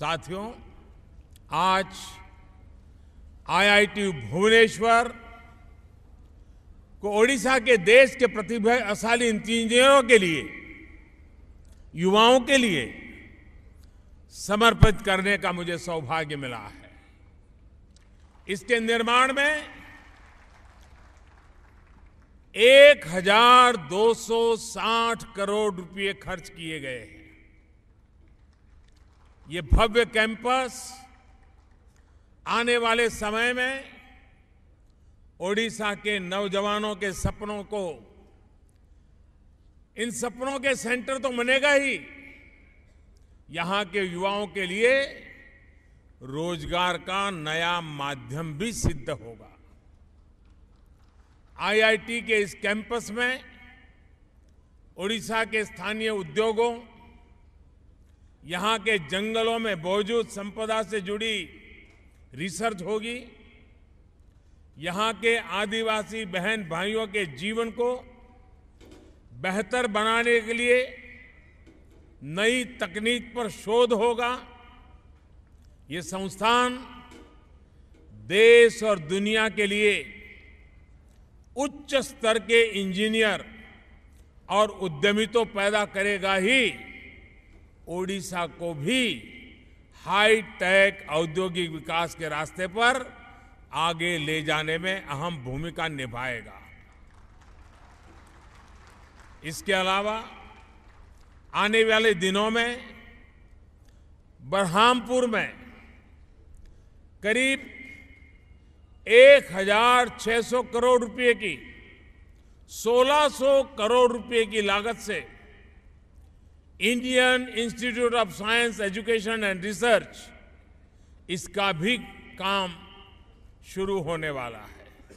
साथियों आज आईआईटी भुवनेश्वर को ओडिशा के देश के प्रतिभाशाली इंजीनियरों के लिए युवाओं के लिए समर्पित करने का मुझे सौभाग्य मिला है इसके निर्माण में 1260 करोड़ रुपए खर्च किए गए हैं ये भव्य कैंपस आने वाले समय में ओडिशा के नौजवानों के सपनों को इन सपनों के सेंटर तो बनेगा ही यहां के युवाओं के लिए रोजगार का नया माध्यम भी सिद्ध होगा आईआईटी के इस कैंपस में ओडिशा के स्थानीय उद्योगों यहां के जंगलों में मौजूद संपदा से जुड़ी रिसर्च होगी यहां के आदिवासी बहन भाइयों के जीवन को बेहतर बनाने के लिए नई तकनीक पर शोध होगा ये संस्थान देश और दुनिया के लिए उच्च स्तर के इंजीनियर और उद्यमी तो पैदा करेगा ही ओडिशा को भी हाई टेक औद्योगिक विकास के रास्ते पर आगे ले जाने में अहम भूमिका निभाएगा इसके अलावा आने वाले दिनों में बरहामपुर में करीब 1,600 करोड़ रुपए की 1,600 करोड़ रुपए की लागत से Indian Institute of Science Education and Research इसका भी काम शुरू होने वाला है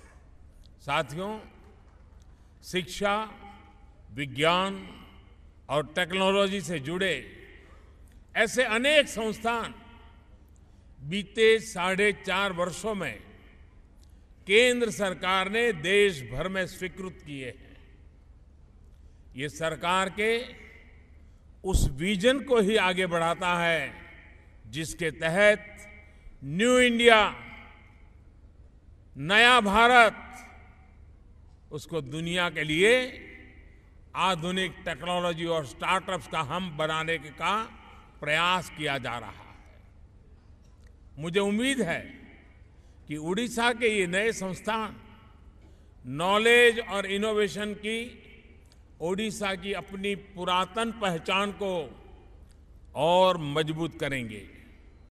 साथियों शिक्षा विज्ञान और टेक्नोलॉजी से जुड़े ऐसे अनेक संस्थान बीते साढ़े चार वर्षों में केंद्र सरकार ने देश भर में स्वीकृत किए हैं ये सरकार के उस विजन को ही आगे बढ़ाता है जिसके तहत न्यू इंडिया नया भारत उसको दुनिया के लिए आधुनिक टेक्नोलॉजी और स्टार्टअप्स का हम बनाने का प्रयास किया जा रहा है मुझे उम्मीद है कि उड़ीसा के ये नए संस्थान नॉलेज और इनोवेशन की ओडिशा की अपनी पुरातन पहचान को और मजबूत करेंगे